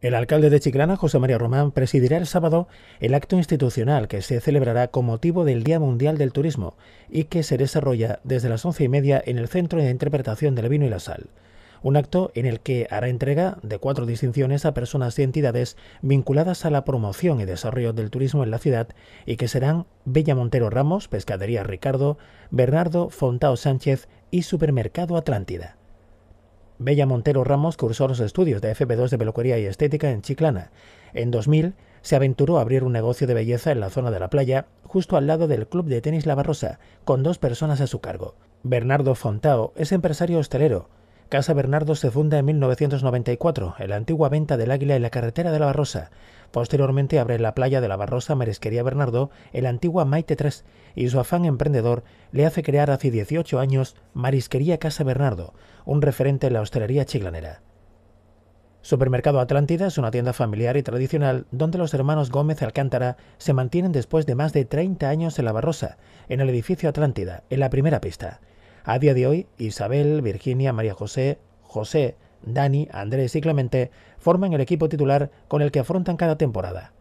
El alcalde de Chiclana, José María Román, presidirá el sábado el acto institucional que se celebrará con motivo del Día Mundial del Turismo y que se desarrolla desde las once y media en el Centro de Interpretación del Vino y la Sal. Un acto en el que hará entrega de cuatro distinciones a personas y entidades vinculadas a la promoción y desarrollo del turismo en la ciudad y que serán Bella Montero Ramos, Pescadería Ricardo, Bernardo Fontao Sánchez y Supermercado Atlántida. Bella Montero Ramos cursó los estudios de FP2 de peluquería y estética en Chiclana. En 2000 se aventuró a abrir un negocio de belleza en la zona de la playa, justo al lado del club de tenis La Barrosa, con dos personas a su cargo. Bernardo Fontao es empresario hostelero, Casa Bernardo se funda en 1994, en la antigua venta del Águila en la carretera de la Barrosa. Posteriormente abre en la playa de la Barrosa Marisquería Bernardo, el la antigua Maite 3, y su afán emprendedor le hace crear hace 18 años Marisquería Casa Bernardo, un referente en la hostelería chiglanera. Supermercado Atlántida es una tienda familiar y tradicional donde los hermanos Gómez Alcántara se mantienen después de más de 30 años en la Barrosa, en el edificio Atlántida, en la primera pista. A día de hoy, Isabel, Virginia, María José, José, Dani, Andrés y Clemente forman el equipo titular con el que afrontan cada temporada.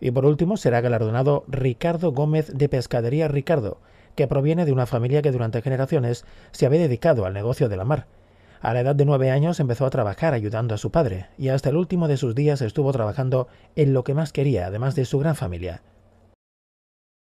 Y por último será galardonado Ricardo Gómez de Pescadería Ricardo, que proviene de una familia que durante generaciones se había dedicado al negocio de la mar. A la edad de nueve años empezó a trabajar ayudando a su padre y hasta el último de sus días estuvo trabajando en lo que más quería, además de su gran familia,